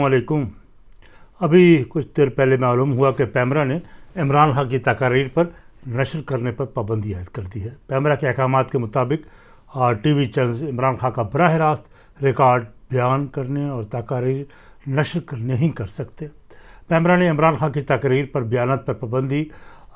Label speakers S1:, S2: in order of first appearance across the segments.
S1: वालेकुम अभी कुछ देर पहले मालूम हुआ कि पैमरा ने इमरान हक की तकारीर पर नशर करने पर पाबंदी आयद कर दी है पैमरा के अहकाम के मुताबिक T V channel Imran Khan का बरह रास्त रिकॉर्ड बयान करने और तकारीर नशर कर नहीं कर सकते पैमरा ने इमरान खान की तकरीर पर बयान पर पाबंदी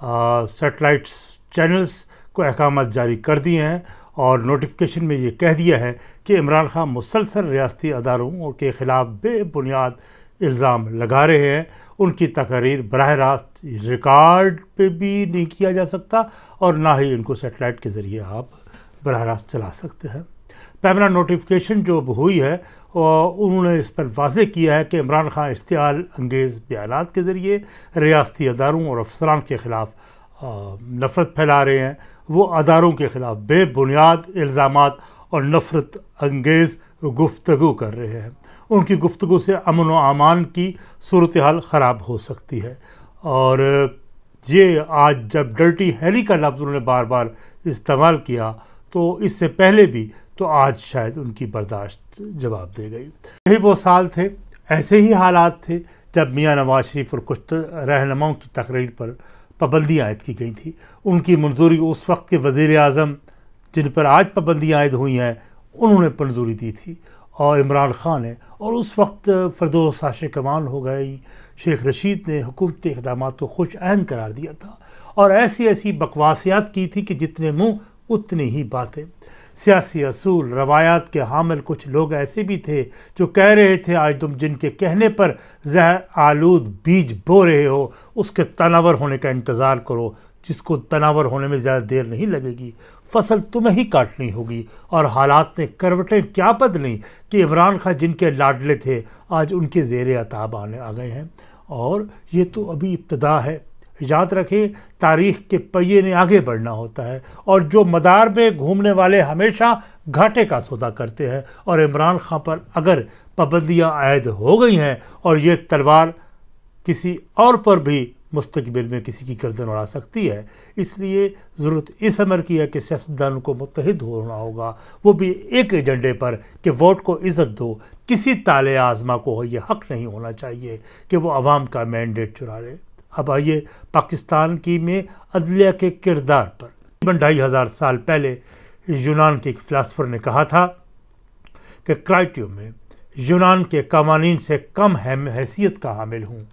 S1: सेटेलाइट चैनल्स को अहकाम जारी कर दिए हैं और नोटिफिकेशन में ये कह दिया है कि इमरान खान मुसलसल रियाती अदारों के ख़िलाफ़ बेबुनियाद इल्ज़ाम लगा रहे हैं उनकी तकरीर बरह रास्त रिकॉर्ड पे भी नहीं किया जा सकता और ना ही इनको सेटेलाइट के ज़रिए आप बरह रास्त चला सकते हैं पैमरा नोटिफिकेशन जो हुई है और उन्होंने इस पर वाज़ किया है कि इमरान खान इश्तियाल अंगेज़ बयान के ज़रिए रियासती अदारों और अफसरान के ख़िलाफ़ नफ़रत फैला रहे हैं वो अदारों के ख़िलाफ़ बेबुनियाद इल्ज़ाम और नफ़रत अंगेज़ गुफ्तु कर रहे हैं उनकी गुफ्तु से अमन वमान की सूरत हाल ख़राब हो सकती है और ये आज जब डर्टी हैरी का लफ्ज़ उन्होंने बार बार इस्तेमाल किया तो इससे पहले भी तो आज शायद उनकी बर्दाश्त जवाब दे गई यही वो साल थे ऐसे ही हालात थे जब मियाँ नवाज शरीफ और कुछ रहनुमाओं की तकरीर पर पाबंदी आयद की गई थी उनकी मंजूरी उस वक्त के वजीर अजम जिन पर आज पाबंदियाँ आयद हुई हैं उन्होंने मंजूरी दी थी और इमरान ख़ान ने और उस वक्त फरदो साशे कमान हो गई शेख रशीद ने हुकूमती इकदाम को खुश अहम करार दिया था और ऐसी ऐसी बकवासियात की थी कि जितने मुँह उतनी ही बातें सियासी असूल रवायात के हामिल कुछ लोग ऐसे भी थे जो कह रहे थे आज तुम जिनके कहने पर जहर आलूद बीज बो रहे हो उसके तनावर होने का इंतज़ार करो जिसको तनावर होने में ज़्यादा देर नहीं लगेगी फसल तुम्हें ही काटनी होगी और हालात ने करवटें क्या बदली कि इमरान खान जिनके लाडले थे आज उनके जेर अताब आने आ गए हैं और ये तो अभी इब्तदा है याद रखें तारीख के पहिए ने आगे बढ़ना होता है और जो मदार में घूमने वाले हमेशा घाटे का सौदा करते हैं और इमरान खान पर अगर पाबंदियाँ आयद हो गई हैं और ये तलवार किसी और पर भी मुस्तबिल में किसी की गर्दन उड़ा सकती है इसलिए ज़रूरत इस अमर की है कि सियासतदान को मुतहद होना होगा वो भी एक एजेंडे पर कि वोट को इज़्ज़त दो किसी ताले आज़मा को यह हक नहीं होना चाहिए कि वो आवाम का मैंडेट चुरा लें अब आइए पाकिस्तान की में अदलिया के किरदार पर तकरीबन ढाई हज़ार साल पहले यूनान के एक फ़िलासफ़र ने कहा था कि क्राइटियो में यूनान के कवानीन से कम हैसियत का हामिल हूँ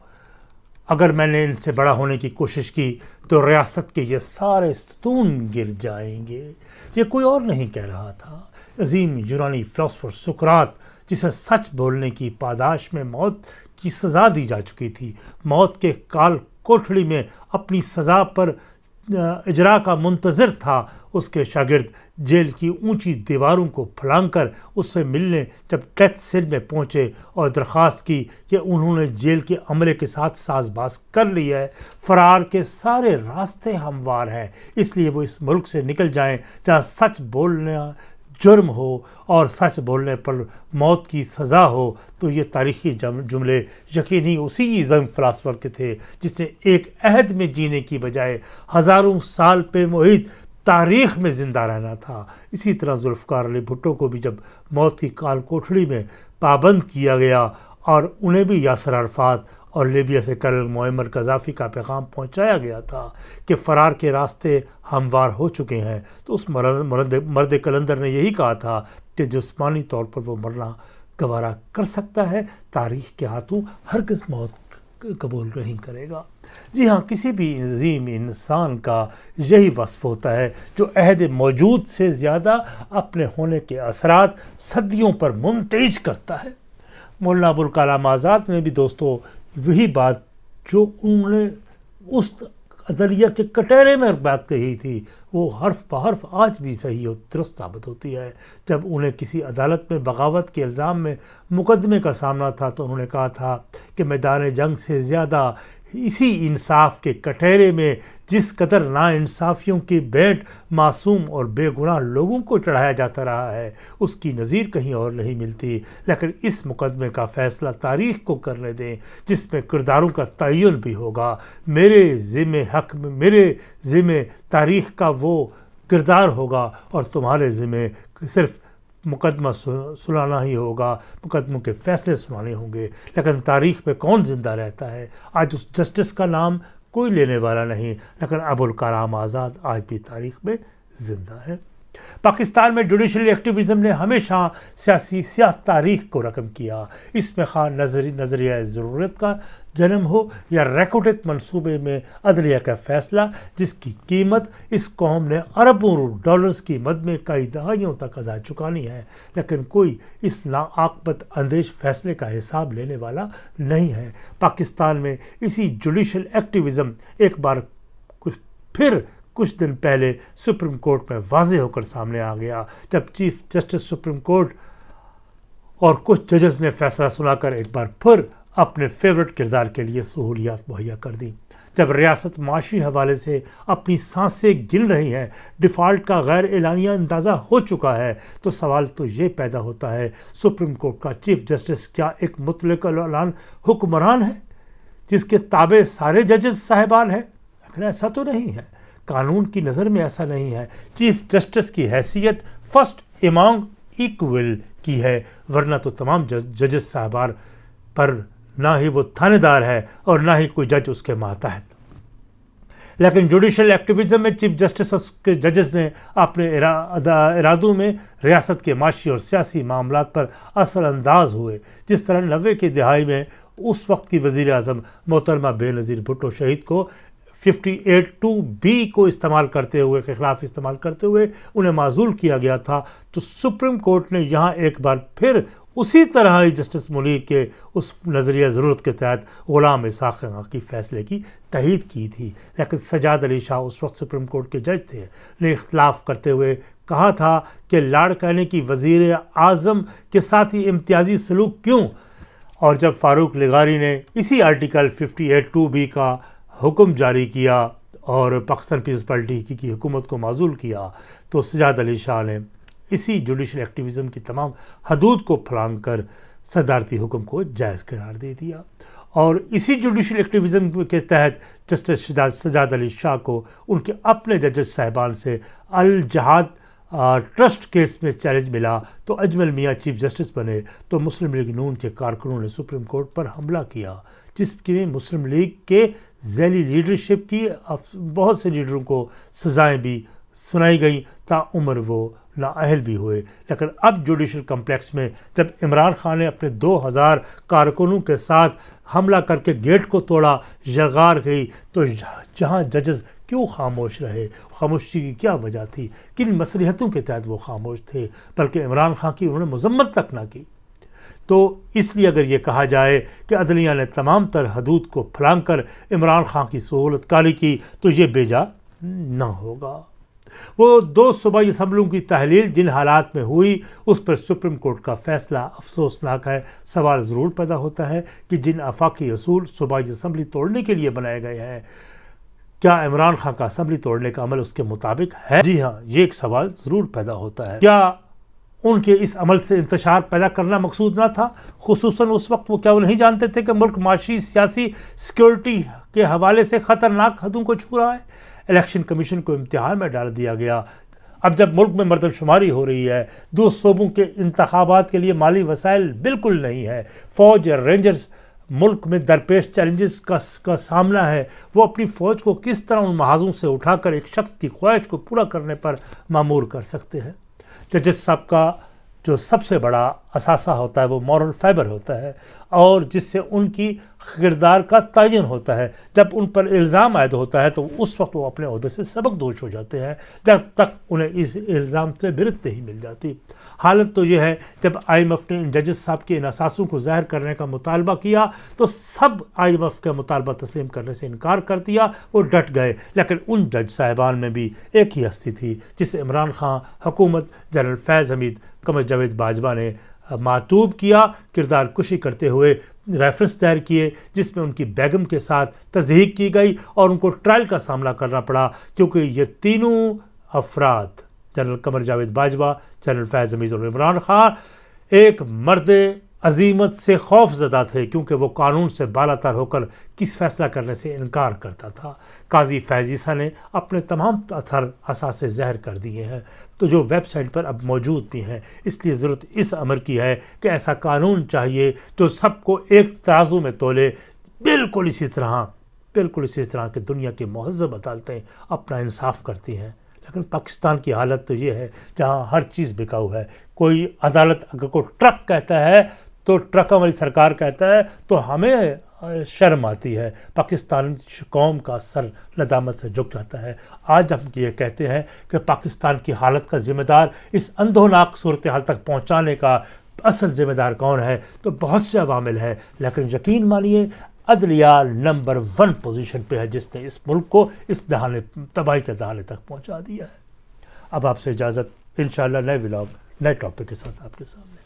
S1: अगर मैंने इनसे बड़ा होने की कोशिश की तो रियासत के ये सारे स्तून गिर जाएंगे ये कोई और नहीं कह रहा था अजीम यूनानी फ़िलासफ़र सुकरात जिसे सच बोलने की पादाश में मौत की सज़ा दी जा चुकी थी मौत के काल कोठड़ी में अपनी सज़ा पर इजरा का मुंतज़र था उसके शागिर्द जेल की ऊंची दीवारों को फलांग कर उससे मिलने जब डेथ सेल में पहुंचे और दरख्वास्त की कि उन्होंने जेल के अमले के साथ साजबाज कर ली है फ़रार के सारे रास्ते हमवार हैं इसलिए वो इस मुल्क से निकल जाएं जहां सच बोलना जुर्म हो और सच बोलने पर मौत की सज़ा हो तो ये तारीखी जुमले यकीनी उसी ज़म फ़िलासफ़र के थे जिसने एक अहद में जीने की बजाय हज़ारों साल पे मोहित तारीख में ज़िंदा रहना था इसी तरह जुल्फ़ार अली भुट्टो को भी जब मौत की काल कोठड़ी में पाबंद किया गया और उन्हें भी यासर अरफात और लीबिया से कर्नल मोमर कजाफी का पैगाम पहुंचाया गया था कि फ़रार के रास्ते हमवार हो चुके हैं तो उस मरद मर्द कलंदर ने यही कहा था कि जिसमानी तौर पर वो मरना गवारा कर सकता है तारीख के हाथों हरगज़ मौत कबूल नहीं करेगा जी हाँ किसी भी नजीम इंसान का यही वसफ़ होता है जो अहद मौजूद से ज़्यादा अपने होने के असरा सदियों पर मुमतज करता है मौलाना अबुल कलाम आज़ाद ने भी दोस्तों वही बात जो उन्होंने उस अदलिया के कटहरे में बात कही थी वो हर्फ बहर्फ आज भी सही और दुरुस्त साबित होती है जब उन्हें किसी अदालत में बगावत के इल्ज़ाम में मुकदमे का सामना था तो उन्होंने कहा था कि मैदान जंग से ज़्यादा इसी इंसाफ के कटहरे में जिस कदर नाइंसाफ़ियों की भेंट मासूम और बेगुनाह लोगों को चढ़ाया जाता रहा है उसकी नज़ीर कहीं और नहीं मिलती लेकिन इस मुकदमे का फ़ैसला तारीख को करने दें जिसमें किरदारों का तयन भी होगा मेरे ज़िम्मे हक में मेरे ज़िम्मे तारीख का वो किरदार होगा और तुम्हारे ज़िम्मे सिर्फ मुकदमा सुलाना ही होगा मुकदमों के फैसले सुनाने होंगे लेकिन तारीख पे कौन ज़िंदा रहता है आज उस जस्टिस का नाम कोई लेने वाला नहीं लेकिन अबुल कलाम आज़ाद आज भी तारीख में ज़िंदा है पाकिस्तान में जुडिशल एक्टिविज़म ने हमेशा सियासी सियाह तारीख को रकम किया इसमें खा नजरी नज़रिया ज़रूरत का जन्म हो या रेकोडिक मंसूबे में अदलिया का फैसला जिसकी कीमत इस कौम ने अरबों डॉलर्स की मद में कई दहाइयों तक अदा चुकानी है लेकिन कोई इस नाआकबत अंदेश फैसले का हिसाब लेने वाला नहीं है पाकिस्तान में इसी जुडिशल एक्टिविज़म एक बार कुछ फिर कुछ दिन पहले सुप्रीम कोर्ट में वाजे होकर सामने आ गया जब चीफ जस्टिस सुप्रीम कोर्ट और कुछ जजेस ने फैसला सुनाकर एक बार फिर अपने फेवरेट किरदार के लिए सहूलियात मुहैया कर दी जब रियासत माशी हवाले से अपनी सांसें गिन रही हैं डिफ़ॉल्ट का गैर एलानिया अंदाज़ा हो चुका है तो सवाल तो ये पैदा होता है सुप्रीम कोर्ट का चीफ जस्टिस क्या एक मुतलकान हुक्मरान है जिसके ताबे सारे जजेस साहिबान हैं ऐसा तो नहीं है कानून की नज़र में ऐसा नहीं है चीफ जस्टिस की हैसियत फर्स्ट इमांग इक्वल की है वरना तो तमाम जजेस साहबार पर ना ही वो थानेदार है और ना ही कोई जज उसके है लेकिन जुडिशल एक्टिविज्म में चीफ जस्टिस और उसके जजेस ने अपने इरादों में रियासत के माशी और सियासी मामला पर असरअंदाज हुए जिस तरह नबे की दिहाई में उस वक्त की वज़ी अजम मोहतरमा बेनज़ीर भुट्टो शहीद को 582 टू बी को इस्तेमाल करते हुए के ख़िलाफ़ इस्तेमाल करते हुए उन्हें माजूल किया गया था तो सुप्रीम कोर्ट ने यहाँ एक बार फिर उसी तरह ही जस्टिस मुनीर के उस नज़रिया ज़रूरत के तहत ग़ुलाम इसाक खां की फ़ैसले की तहीद की थी लेकिन सजाद अली शाह उस वक्त सुप्रीम कोर्ट के जज थे ने इख्तलाफ करते हुए कहा था कि लाड़ कहने की वज़ी अजम के साथ ही इम्तियाजी सलूक क्यों और जब फारूक लिगारी ने इसी आर्टिकल एट टू बी का हुक्म जारी किया और पाकिस्तान पीपल्स पार्टी की, की हुकूमत को माजूल किया तो सजाद अली शाह ने इसी जुडिशल एक्टिविज़म की तमाम हदूद को फलांग कर सदारती हुक्म को जायज़ करार दे दिया और इसी जुडिशल एक्टिविज़म के तहत जस्टिस सजाद अली शाह को उनके अपने जजेस साहिबान से अल जहाद ट्रस्ट केस में चैलेंज मिला तो अजमल मियाँ चीफ जस्टिस बने तो मुस्लिम लीग नून के कारकुनों ने सुप्रीम कोर्ट पर हमला किया जिसकी मुस्लिम लीग के जैली लीडरशिप की बहुत से लीडरों को सज़ाएँ भी सुनाई गई ताउम्र वो नाअहल भी हुए लेकिन अब जुडिशल कम्प्लेक्स में जब इमरान खान ने अपने 2000 कारकुनों के साथ हमला करके गेट को तोड़ा जगार गई तो जहाँ जजेस क्यों खामोश रहे खामोशी की क्या वजह थी किन मसलहतों के तहत वो खामोश थे बल्कि इमरान खान की उन्होंने मजम्मत तक ना की तो इसलिए अगर ये कहा जाए कि अदलिया ने तमाम तर हदूद को फलांग कर इमरान खां की सहूलत काली की तो ये बेजा ना होगा वो दो सूबाई असम्बलों की तहलील जिन हालात में हुई उस पर सुप्रीम कोर्ट का फैसला अफसोसनाक है सवाल ज़रूर पैदा होता है कि जिन आफाकी असूल सूबाई असम्बली तोड़ने के लिए बनाए गए हैं क्या इमरान खान का असम्बली तोड़ने का अमल उसके मुताबिक है जी हाँ ये एक सवाल ज़रूर पैदा होता है क्या उनके इस अमल से इंतशार पैदा करना मकसूद ना था खसूस उस वक्त वो क्या वो नहीं जानते थे कि मुल्क माशी सियासी सिक्योरिटी के हवाले से ख़तरनाक हदों को छू रहा है इलेक्शन कमीशन को इम्तहान में डाल दिया गया अब जब मुल्क में मरदमशुमारी हो रही है दो सूबों के इंतबात के लिए माली वसाइल बिल्कुल नहीं है फ़ौज या रेंजर्स मुल्क में दरपेश चैलेंजेस का का सामना है वो अपनी फ़ौज को किस तरह उन महाजों से उठाकर एक शख्स की ख्वाहिश को पूरा करने पर मामूर कर सकते हैं जजिस साहब का जो सबसे बड़ा असासा होता है वो मॉरल फाइबर होता है और जिससे उनकी किरदार का तयन होता है जब उन पर इल्ज़ाम आयद होता है तो उस वक्त वो अपने अहदे से सबक दोष हो जाते हैं जब तक उन्हें इस इल्ज़ाम से बिरत नहीं मिल जाती हालत तो यह है जब आई एम एफ़ ने जजस जजेस साहब के इन असासों को ज़ाहिर करने का मुतालबा किया तो सब आई एम एफ़ का मुतालबा तस्लीम करने से इनकार कर दिया वो डट गए लेकिन उन जज साहिबान में भी एक ही हस्ती थी जिसे इमरान खान हुकूमत जनरल फैज़ हमीद कमर जावेद बाजवा ने मातूब किया किरदार कुशी करते हुए रेफरेंस दायर किए जिसमें उनकी बेगम के साथ तजहीक की गई और उनको ट्रायल का सामना करना पड़ा क्योंकि ये तीनों अफराद जनरल कमर जावेद बाजवा जनरल फैज़ अमीज़ और इमरान खान एक मर्द अजीमत से खौफ ज़दा थे क्योंकि वो कानून से बालातर होकर किस फैसला करने से इनकार करता था काजी फैजीसा ने अपने तमाम असर से जहर कर दिए हैं तो जो वेबसाइट पर अब मौजूद भी हैं इसलिए ज़रूरत इस अमर की है कि ऐसा कानून चाहिए जो सबको एक तराजू में तोले बिल्कुल इसी तरह बिल्कुल इसी तरह के दुनिया के महजब अदालतें अपना इंसाफ करती हैं लेकिन पाकिस्तान की हालत तो ये है जहाँ हर चीज़ बिकाऊ है कोई अदालत अगर कोई ट्रक कहता है तो ट्रक हमारी सरकार कहता है तो हमें शर्म आती है पाकिस्तान कौम का सर नदामत से झुक जाता है आज हम ये कहते हैं कि पाकिस्तान की हालत का ज़िम्मेदार इस अंधोनाक सूरत हाल तक पहुँचाने का असल ज़िम्मेदार कौन है तो बहुत से अवामिल हैं लेकिन यकीन मानिए अदलिया नंबर वन पोजीशन पे है जिसने इस मुल्क को इस दहाने तबाही के दहाने तक पहुंचा दिया है अब आपसे इजाज़त इन नए ब्लॉग नए टॉपिक के साथ आपके सामने